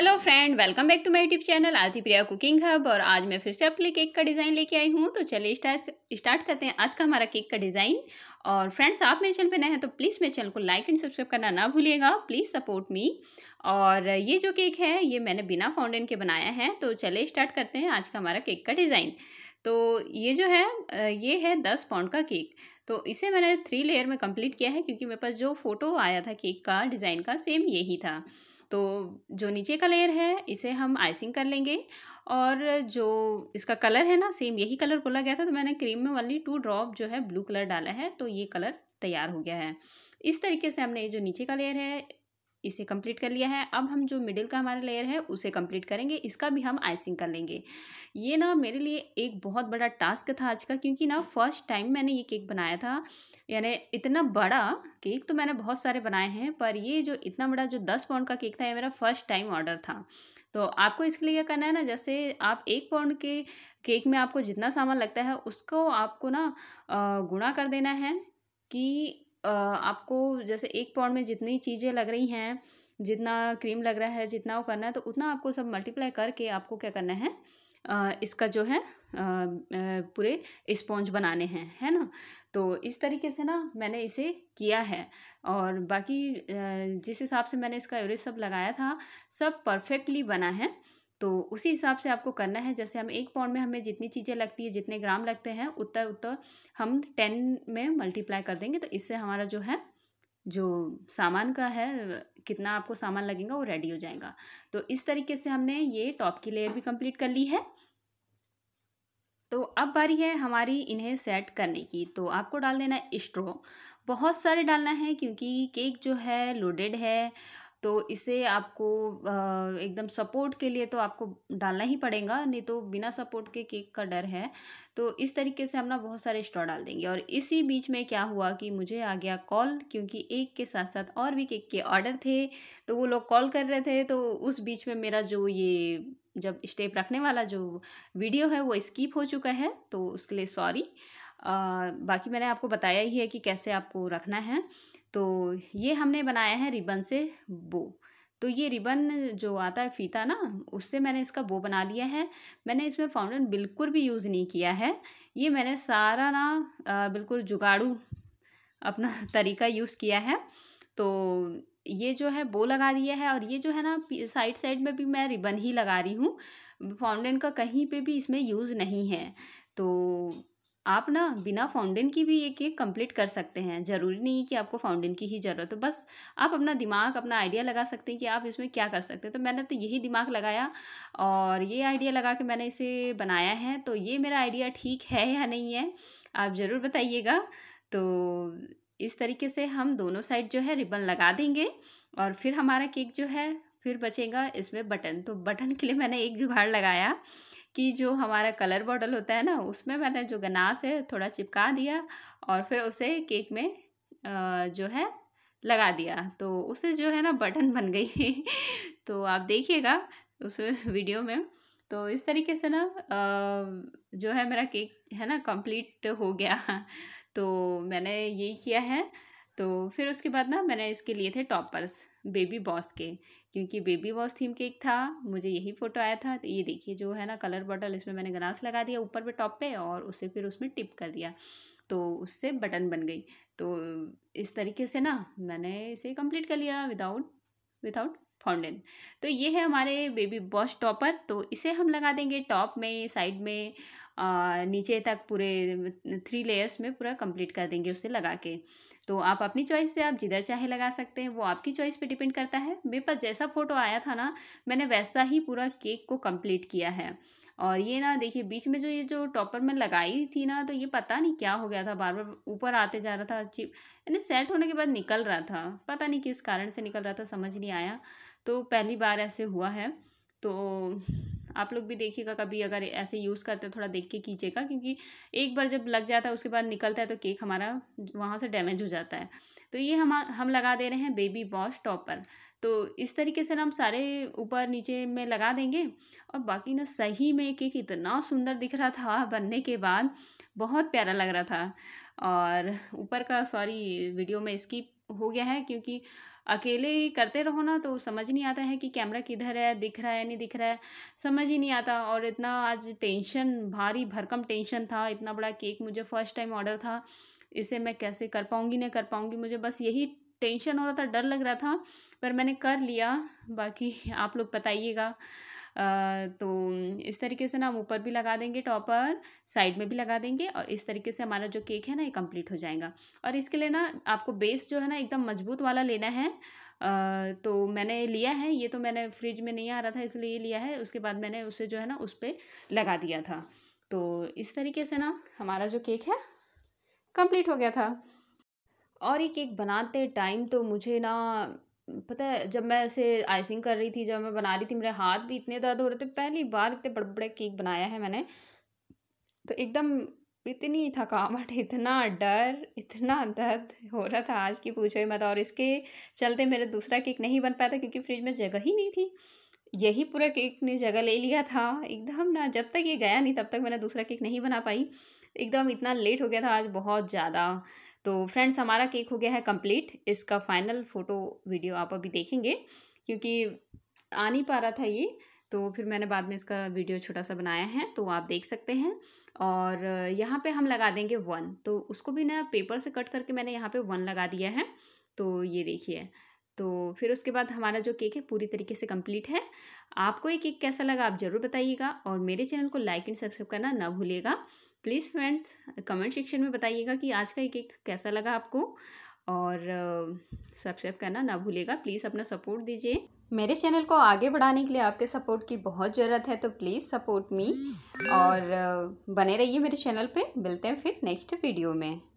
hello friend welcome back to my YouTube channel Aarti Priya cooking hub और आज मैं फिर से आपके लिए केक का डिज़ाइन लेके आई हूँ तो चलिए स्टार्ट स्टार्ट करते हैं आज का हमारा केक का डिज़ाइन और फ्रेंड्स आप मेरे चैनल पर नए हैं तो प्लीज़ मेरे चैनल को लाइक एंड सब्सक्राइब करना ना भूलिएगा प्लीज़ सपोर्ट मी और ये जो केक है ये मैंने बिना फाउंडेन के बनाया है तो चले स्टार्ट करते हैं आज का हमारा केक का डिज़ाइन तो ये जो है ये है दस पाउंड का केक तो इसे मैंने थ्री लेयर में कम्प्लीट किया है क्योंकि मेरे पास जो फ़ोटो आया था केक का डिज़ाइन का सेम यही था तो जो नीचे का लेयर है इसे हम आइसिंग कर लेंगे और जो इसका कलर है ना सेम यही कलर बोला गया था तो मैंने क्रीम में वाली टू ड्रॉप जो है ब्लू कलर डाला है तो ये कलर तैयार हो गया है इस तरीके से हमने ये जो नीचे का लेयर है इसे कंप्लीट कर लिया है अब हम जो मिडिल का हमारा लेयर है उसे कंप्लीट करेंगे इसका भी हम आइसिंग कर लेंगे ये ना मेरे लिए एक बहुत बड़ा टास्क था आज का क्योंकि ना फर्स्ट टाइम मैंने ये केक बनाया था यानी इतना बड़ा केक तो मैंने बहुत सारे बनाए हैं पर ये जो इतना बड़ा जो दस पाउंड का केक था ये मेरा फर्स्ट टाइम ऑर्डर था तो आपको इसके लिए करना है ना जैसे आप एक पाउंड के केक में आपको जितना सामान लगता है उसको आपको ना गुणा कर देना है कि आपको जैसे एक पाउंड में जितनी चीज़ें लग रही हैं जितना क्रीम लग रहा है जितना वो करना है तो उतना आपको सब मल्टीप्लाई करके आपको क्या करना है इसका जो है पूरे स्पॉन्ज बनाने हैं है ना तो इस तरीके से ना मैंने इसे किया है और बाकी जिस हिसाब से मैंने इसका एवरेज सब लगाया था सब परफेक्टली बना है तो उसी हिसाब से आपको करना है जैसे हम एक पाउंड में हमें जितनी चीज़ें लगती है जितने ग्राम लगते हैं उतना उतना हम टेन में मल्टीप्लाई कर देंगे तो इससे हमारा जो है जो सामान का है कितना आपको सामान लगेगा वो रेडी हो जाएगा तो इस तरीके से हमने ये टॉप की लेयर भी कंप्लीट कर ली है तो अब बारी है हमारी इन्हें सेट करने की तो आपको डाल देना स्ट्रो बहुत सारे डालना है क्योंकि केक जो है लोडेड है तो इसे आपको एकदम सपोर्ट के लिए तो आपको डालना ही पड़ेगा नहीं तो बिना सपोर्ट के केक का डर है तो इस तरीके से हम ना बहुत सारे स्ट्रॉ डाल देंगे और इसी बीच में क्या हुआ कि मुझे आ गया कॉल क्योंकि एक के साथ साथ और भी केक के ऑर्डर थे तो वो लोग कॉल कर रहे थे तो उस बीच में मेरा जो ये जब स्टेप रखने वाला जो वीडियो है वो स्किप हो चुका है तो उसके लिए सॉरी बाकी मैंने आपको बताया ही है कि कैसे आपको रखना है तो ये हमने बनाया है रिबन से बो तो ये रिबन जो आता है फीता ना उससे मैंने इसका बो बना लिया है मैंने इसमें फाउंडन बिल्कुल भी यूज़ नहीं किया है ये मैंने सारा ना बिल्कुल जुगाड़ू अपना तरीका यूज़ किया है तो ये जो है बो लगा दिया है और ये जो है ना साइड साइड में भी मैं रिबन ही लगा रही हूँ फाउंडेन का कहीं पे भी इसमें यूज़ नहीं है तो आप ना बिना फाउंडेन की भी ये केक कंप्लीट कर सकते हैं ज़रूरी नहीं कि आपको फाउंडेन की ही ज़रूरत हो तो बस आप अपना दिमाग अपना आइडिया लगा सकते हैं कि आप इसमें क्या कर सकते हैं तो मैंने तो यही दिमाग लगाया और ये आइडिया लगा के मैंने इसे बनाया है तो ये मेरा आइडिया ठीक है या नहीं है आप ज़रूर बताइएगा तो इस तरीके से हम दोनों साइड जो है रिबन लगा देंगे और फिर हमारा केक जो है फिर बचेगा इसमें बटन तो बटन के लिए मैंने एक जुगाड़ लगाया कि जो हमारा कलर बॉटल होता है ना उसमें मैंने जो गनास है थोड़ा चिपका दिया और फिर उसे केक में जो है लगा दिया तो उसे जो है ना बटन बन गई तो आप देखिएगा उस वीडियो में तो इस तरीके से ना जो है मेरा केक है ना कंप्लीट हो गया तो मैंने यही किया है तो फिर उसके बाद ना मैंने इसके लिए थे टॉपर्स बेबी बॉस के क्योंकि बेबी बॉस थीम केक था मुझे यही फ़ोटो आया था तो ये देखिए जो है ना कलर बॉटल इसमें मैंने गनास लगा दिया ऊपर पे टॉप पे और उसे फिर उसमें टिप कर दिया तो उससे बटन बन गई तो इस तरीके से ना मैंने इसे कंप्लीट कर लिया विदाउट विदाउट फाउंडेन तो ये है हमारे बेबी बॉस टॉपर तो इसे हम लगा देंगे टॉप में साइड में नीचे तक पूरे थ्री लेयर्स में पूरा कंप्लीट कर देंगे उसे लगा के तो आप अपनी चॉइस से आप जिधर चाहे लगा सकते हैं वो आपकी चॉइस पे डिपेंड करता है मेरे पास जैसा फ़ोटो आया था ना मैंने वैसा ही पूरा केक को कंप्लीट किया है और ये ना देखिए बीच में जो ये जो टॉपर में लगाई थी ना तो ये पता नहीं क्या हो गया था बार बार ऊपर आते जा रहा था चिप यानी सेट होने के बाद निकल रहा था पता नहीं किस कारण से निकल रहा था समझ नहीं आया तो पहली बार ऐसे हुआ है तो आप लोग भी देखिएगा कभी अगर ऐसे यूज़ करते थोड़ा देख के कीजिएगा क्योंकि एक बार जब लग जाता है उसके बाद निकलता है तो केक हमारा वहाँ से डैमेज हो जाता है तो ये हम हम लगा दे रहे हैं बेबी वॉश टॉपर तो इस तरीके से हम सारे ऊपर नीचे में लगा देंगे और बाकी ना सही में केक इतना सुंदर दिख रहा था बनने के बाद बहुत प्यारा लग रहा था और ऊपर का सॉरी वीडियो में स्किप हो गया है क्योंकि अकेले करते रहो ना तो समझ नहीं आता है कि कैमरा किधर है दिख रहा है नहीं दिख रहा है समझ ही नहीं आता और इतना आज टेंशन भारी भरकम टेंशन था इतना बड़ा केक मुझे फ़र्स्ट टाइम ऑर्डर था इसे मैं कैसे कर पाऊँगी नहीं कर पाऊँगी मुझे बस यही टेंशन हो रहा था डर लग रहा था पर मैंने कर लिया बाकी आप लोग बताइएगा तो इस तरीके से ना हम ऊपर भी लगा देंगे टॉपर साइड में भी लगा देंगे और इस तरीके से हमारा जो केक है ना ये कंप्लीट हो जाएगा और इसके लिए ना आपको बेस जो है ना एकदम मजबूत वाला लेना है तो मैंने लिया है ये तो मैंने फ्रिज में नहीं आ रहा था इसलिए लिया है उसके बाद मैंने उसे जो है ना उस पर लगा दिया था तो इस तरीके से ना हमारा जो केक है कंप्लीट हो गया था और ये केक बनाते टाइम तो मुझे ना पता है जब मैं ऐसे आइसिंग कर रही थी जब मैं बना रही थी मेरे हाथ भी इतने दर्द हो रहे थे पहली बार इतने बड़े बड़े केक बनाया है मैंने तो एकदम इतनी थकावट इतना डर इतना दर्द हो रहा था आज की पूछो ही मत और इसके चलते मेरे दूसरा केक नहीं बन पाया था क्योंकि फ्रिज में जगह ही नहीं थी यही पूरा केक ने जगह ले लिया था एकदम ना जब तक ये गया नहीं तब तक मैंने दूसरा केक नहीं बना पाई एकदम इतना लेट हो गया था आज बहुत ज़्यादा तो फ्रेंड्स हमारा केक हो गया है कंप्लीट इसका फाइनल फ़ोटो वीडियो आप अभी देखेंगे क्योंकि आ नहीं पा रहा था ये तो फिर मैंने बाद में इसका वीडियो छोटा सा बनाया है तो आप देख सकते हैं और यहाँ पे हम लगा देंगे वन तो उसको भी ना पेपर से कट करके मैंने यहाँ पे वन लगा दिया है तो ये देखिए तो फिर उसके बाद हमारा जो केक है पूरी तरीके से कंप्लीट है आपको ये केक कैसा लगा आप ज़रूर बताइएगा और मेरे चैनल को लाइक एंड सब्सक्राइब करना ना भूलिएगा प्लीज़ फ्रेंड्स कमेंट सेक्शन में बताइएगा कि आज का ये केक कैसा लगा आपको और सब्सक्राइब करना ना भूलिएगा प्लीज़ अपना सपोर्ट दीजिए मेरे चैनल को आगे बढ़ाने के लिए आपके सपोर्ट की बहुत ज़रूरत है तो प्लीज़ सपोर्ट मी और बने रहिए मेरे चैनल पे मिलते हैं फिर नेक्स्ट वीडियो में